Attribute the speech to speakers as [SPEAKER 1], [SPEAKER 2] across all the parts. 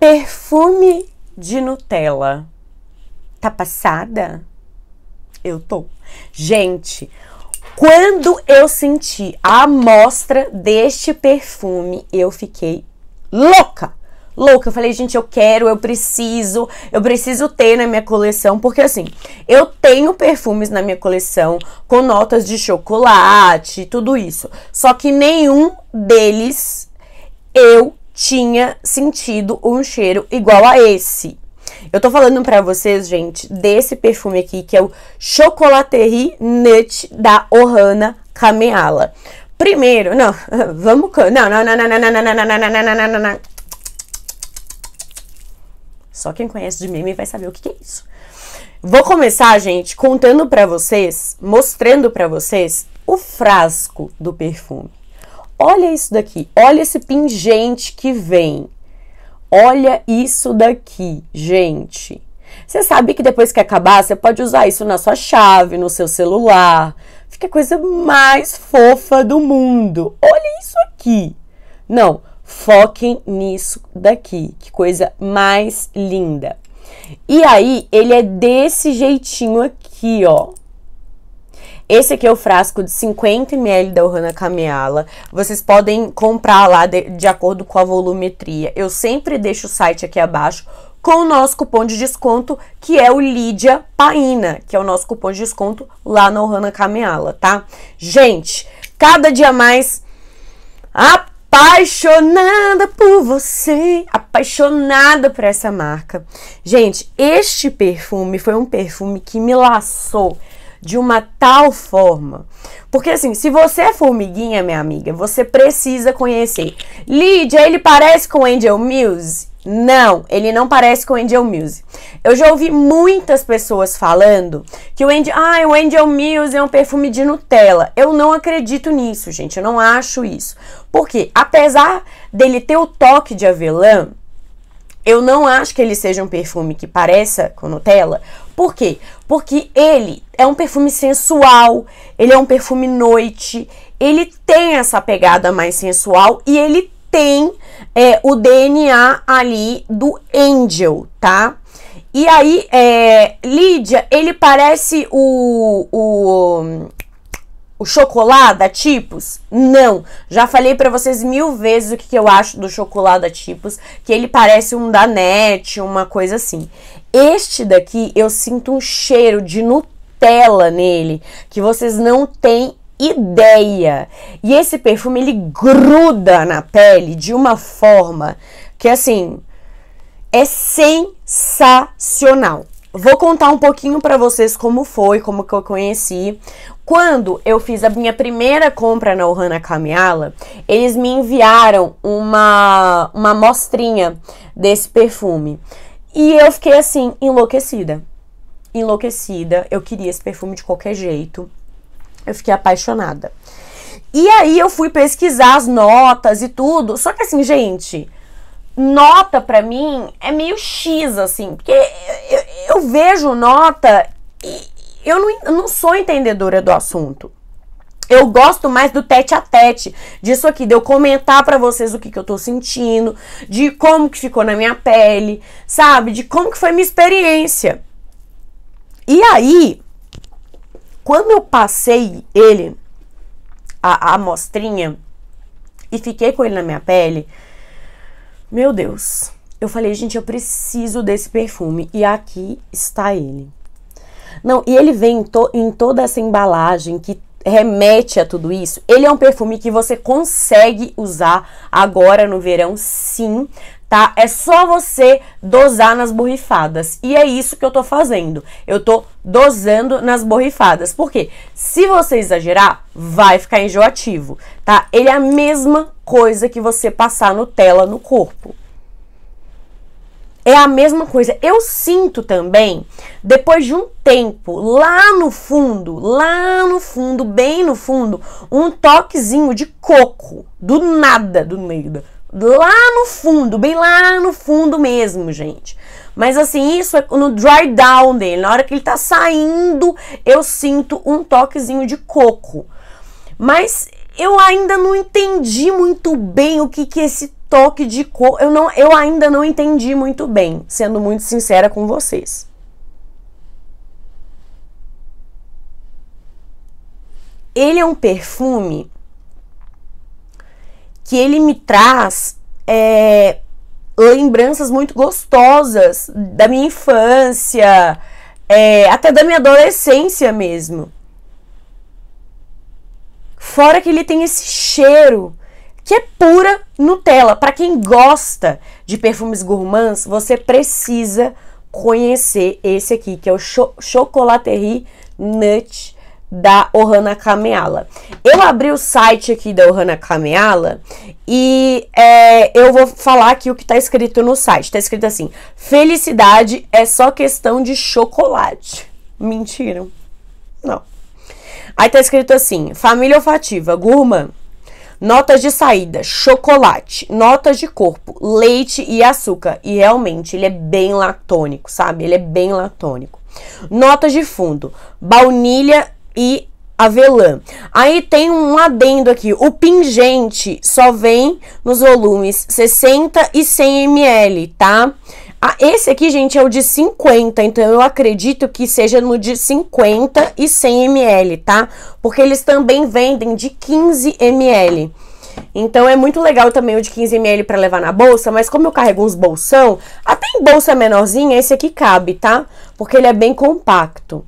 [SPEAKER 1] Perfume de Nutella. Tá passada? Eu tô. Gente, quando eu senti a amostra deste perfume, eu fiquei louca. Louca, eu falei, gente, eu quero, eu preciso, eu preciso ter na minha coleção, porque assim, eu tenho perfumes na minha coleção com notas de chocolate, tudo isso. Só que nenhum deles eu tinha sentido um cheiro igual a esse. Eu tô falando para vocês, gente, desse perfume aqui, que é o Chocolaterie Nut da Ohana Kameala. Primeiro, não, vamos... Não, não, não, não, não, não, não, não, não, não, não, não, Só quem conhece de meme vai saber o que, que é isso. Vou começar, gente, contando para vocês, mostrando para vocês o frasco do perfume. Olha isso daqui, olha esse pingente que vem. Olha isso daqui, gente. Você sabe que depois que acabar, você pode usar isso na sua chave, no seu celular. Fica a coisa mais fofa do mundo. Olha isso aqui. Não, foquem nisso daqui. Que coisa mais linda. E aí, ele é desse jeitinho aqui, ó. Esse aqui é o frasco de 50 ml da Urana Kameala. Vocês podem comprar lá de, de acordo com a volumetria. Eu sempre deixo o site aqui abaixo com o nosso cupom de desconto, que é o Lídia Paina, que é o nosso cupom de desconto lá na Urana Kameala, tá? Gente, cada dia mais apaixonada por você, apaixonada por essa marca. Gente, este perfume foi um perfume que me laçou de uma tal forma. Porque assim, se você é formiguinha, minha amiga, você precisa conhecer. Lídia, ele parece com Angel Muse? Não, ele não parece com Angel Muse. Eu já ouvi muitas pessoas falando que o Angel, ah, o Angel Muse é um perfume de Nutella. Eu não acredito nisso, gente. Eu não acho isso. Porque apesar dele ter o toque de avelã, eu não acho que ele seja um perfume que pareça com Nutella, por quê? Porque ele é um perfume sensual, ele é um perfume noite, ele tem essa pegada mais sensual e ele tem é, o DNA ali do Angel, tá? E aí, é, Lídia, ele parece o, o o chocolate tipos? Não. Já falei para vocês mil vezes o que, que eu acho do chocolate tipos, que ele parece um danete, uma coisa assim. Este daqui eu sinto um cheiro de Nutella nele, que vocês não têm ideia. E esse perfume ele gruda na pele de uma forma que assim é sensacional. Vou contar um pouquinho para vocês como foi, como que eu conheci. Quando eu fiz a minha primeira compra na Ohana Kamiala, eles me enviaram uma uma mostrinha desse perfume. E eu fiquei assim enlouquecida. Enlouquecida, eu queria esse perfume de qualquer jeito. Eu fiquei apaixonada. E aí eu fui pesquisar as notas e tudo. Só que assim, gente, nota para mim é meio X, assim, porque eu, eu vejo nota e eu não, eu não sou entendedora do assunto. Eu gosto mais do tete a tete, disso aqui, de eu comentar para vocês o que, que eu tô sentindo, de como que ficou na minha pele, sabe? De como que foi minha experiência. E aí, quando eu passei ele, a, a amostrinha, e fiquei com ele na minha pele, meu Deus. Eu falei, gente, eu preciso desse perfume. E aqui está ele. Não, e ele vem em, to em toda essa embalagem que remete a tudo isso. Ele é um perfume que você consegue usar agora no verão, sim, tá? É só você dosar nas borrifadas. E é isso que eu tô fazendo. Eu tô dosando nas borrifadas. Porque se você exagerar, vai ficar enjoativo, tá? Ele é a mesma coisa que você passar Nutella no corpo. É a mesma coisa. Eu sinto também, depois de um tempo, lá no fundo, lá no fundo, bem no fundo, um toquezinho de coco, do nada, do meio. Lá no fundo, bem lá no fundo mesmo, gente. Mas assim, isso é no dry down dele, na hora que ele tá saindo, eu sinto um toquezinho de coco. Mas eu ainda não entendi muito bem o que que esse toque de cor, eu não, eu ainda não entendi muito bem, sendo muito sincera com vocês. Ele é um perfume que ele me traz é, lembranças muito gostosas da minha infância, é, até da minha adolescência mesmo. Fora que ele tem esse cheiro que é pura Nutella. Para quem gosta de perfumes gourmands, você precisa conhecer esse aqui, que é o Cho Chocolaterie Nut da Ohana Kameala. Eu abri o site aqui da Ohana Kameala e é, eu vou falar aqui o que está escrito no site. Está escrito assim: felicidade é só questão de chocolate. Mentiram? Não. Aí tá escrito assim: família olfativa, gourmand. Notas de saída, chocolate, notas de corpo, leite e açúcar. E realmente, ele é bem latônico, sabe? Ele é bem latônico. Notas de fundo, baunilha e avelã. Aí tem um adendo aqui, o pingente só vem nos volumes 60 e 100 ml, tá? Ah, esse aqui, gente, é o de 50, então eu acredito que seja no de 50 e 100 ml, tá? Porque eles também vendem de 15 ml. Então é muito legal também o de 15 ml para levar na bolsa, mas como eu carrego uns bolsão, até em bolsa menorzinha esse aqui cabe, tá? Porque ele é bem compacto.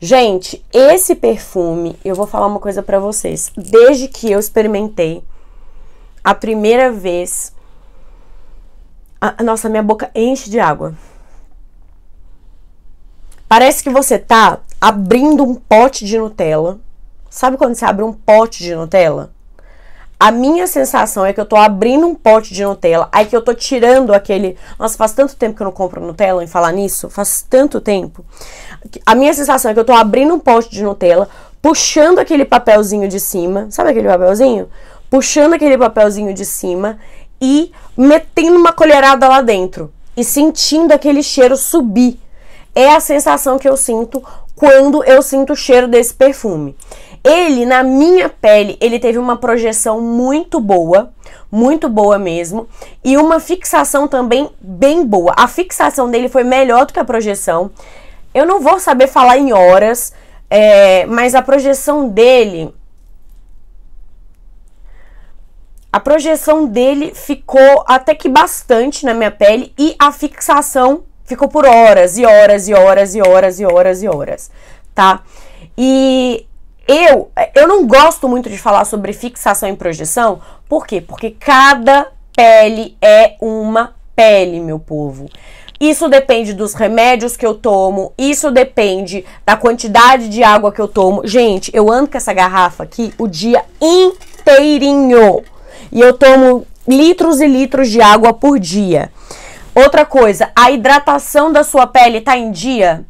[SPEAKER 1] Gente, esse perfume, eu vou falar uma coisa para vocês. Desde que eu experimentei a primeira vez, a, nossa, minha boca enche de água. Parece que você tá abrindo um pote de Nutella. Sabe quando você abre um pote de Nutella? A minha sensação é que eu tô abrindo um pote de Nutella, aí que eu tô tirando aquele. Nossa, faz tanto tempo que eu não compro Nutella em falar nisso, faz tanto tempo. A minha sensação é que eu tô abrindo um pote de Nutella, puxando aquele papelzinho de cima, sabe aquele papelzinho? Puxando aquele papelzinho de cima e metendo uma colherada lá dentro e sentindo aquele cheiro subir. É a sensação que eu sinto quando eu sinto o cheiro desse perfume. Ele, na minha pele, ele teve uma projeção muito boa, muito boa mesmo, e uma fixação também bem boa. A fixação dele foi melhor do que a projeção. Eu não vou saber falar em horas, é, mas a projeção dele A projeção dele ficou até que bastante na minha pele e a fixação ficou por horas e horas e horas e horas e horas e horas, tá? E eu, eu não gosto muito de falar sobre fixação e projeção, por quê? Porque cada pele é uma pele, meu povo. Isso depende dos remédios que eu tomo, isso depende da quantidade de água que eu tomo. Gente, eu ando com essa garrafa aqui o dia inteirinho e eu tomo litros e litros de água por dia. Outra coisa, a hidratação da sua pele tá em dia?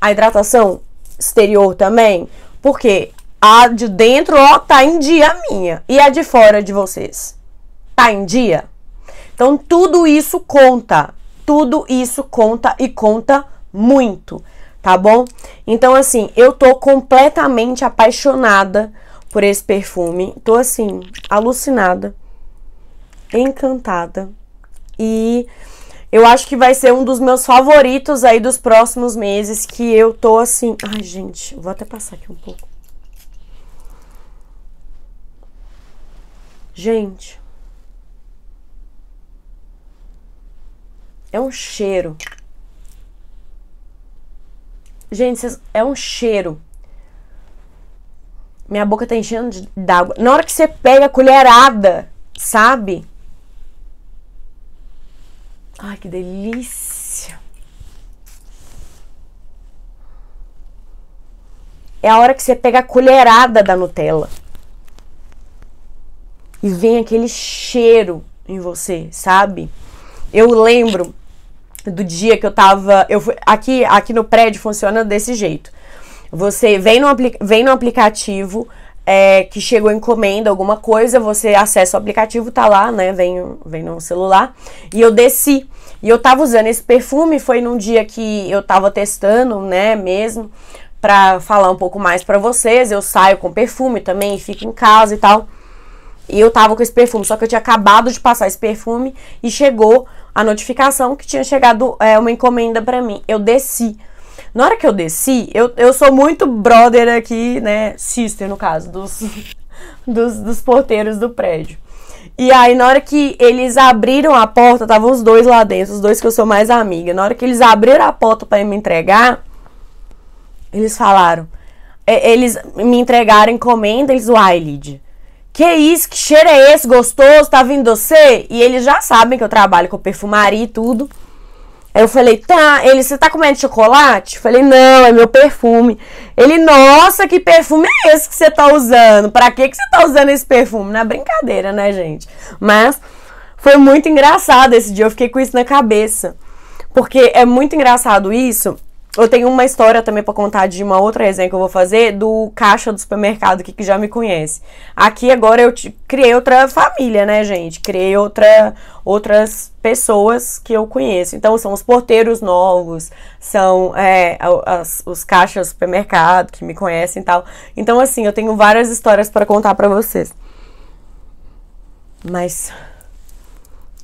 [SPEAKER 1] A hidratação exterior também? Porque a de dentro, ó, tá em dia a minha. E a de fora de vocês? Tá em dia? Então tudo isso conta. Tudo isso conta e conta muito, tá bom? Então assim, eu tô completamente apaixonada por esse perfume. Tô assim, alucinada, encantada. E eu acho que vai ser um dos meus favoritos aí dos próximos meses. Que eu tô assim. Ai, gente, vou até passar aqui um pouco. Gente. É um cheiro. Gente, é um cheiro. Minha boca tá enchendo d'água. Na hora que você pega a colherada, sabe? Ai, que delícia. É a hora que você pega a colherada da Nutella. E vem aquele cheiro em você, sabe? Eu lembro do dia que eu tava. Eu fui, aqui, aqui no prédio funciona desse jeito. Você vem no, vem no aplicativo é, que chegou encomenda, alguma coisa, você acessa o aplicativo, tá lá, né? Vem, vem no celular. E eu desci. E eu tava usando esse perfume, foi num dia que eu tava testando, né, mesmo, pra falar um pouco mais pra vocês. Eu saio com perfume também, fico em casa e tal. E eu tava com esse perfume, só que eu tinha acabado de passar esse perfume e chegou a notificação que tinha chegado é, uma encomenda pra mim. Eu desci. Na hora que eu desci, eu, eu sou muito brother aqui, né? Sister, no caso, dos, dos, dos porteiros do prédio. E aí, na hora que eles abriram a porta, estavam os dois lá dentro, os dois que eu sou mais amiga. Na hora que eles abriram a porta para me entregar, eles falaram. É, eles me entregaram encomenda, eles, uai, Lid, que isso, que cheiro é esse gostoso, tá vindo você? E eles já sabem que eu trabalho com perfumaria e tudo. Aí eu falei, tá, ele, você tá comendo chocolate? Eu falei, não, é meu perfume. Ele, nossa, que perfume é esse que você tá usando? Pra que, que você tá usando esse perfume? Não é brincadeira, né, gente? Mas foi muito engraçado esse dia, eu fiquei com isso na cabeça. Porque é muito engraçado isso, eu tenho uma história também para contar de uma outra resenha que eu vou fazer do caixa do supermercado aqui, que já me conhece. Aqui agora eu criei outra família, né, gente? Criei outra, outras pessoas que eu conheço. Então são os porteiros novos, são é, as, os caixas do supermercado que me conhecem e tal. Então assim, eu tenho várias histórias para contar para vocês. Mas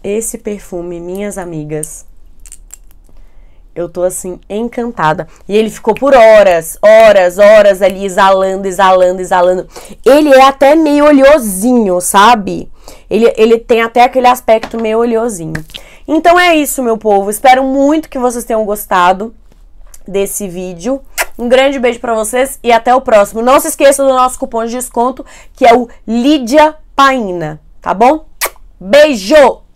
[SPEAKER 1] esse perfume, minhas amigas, eu tô assim encantada. E ele ficou por horas, horas, horas ali exalando, exalando, exalando. Ele é até meio oleosinho, sabe? Ele, ele tem até aquele aspecto meio oleosinho. Então é isso, meu povo. Espero muito que vocês tenham gostado desse vídeo. Um grande beijo para vocês e até o próximo. Não se esqueça do nosso cupom de desconto, que é o Lídia Paina, tá bom? Beijo!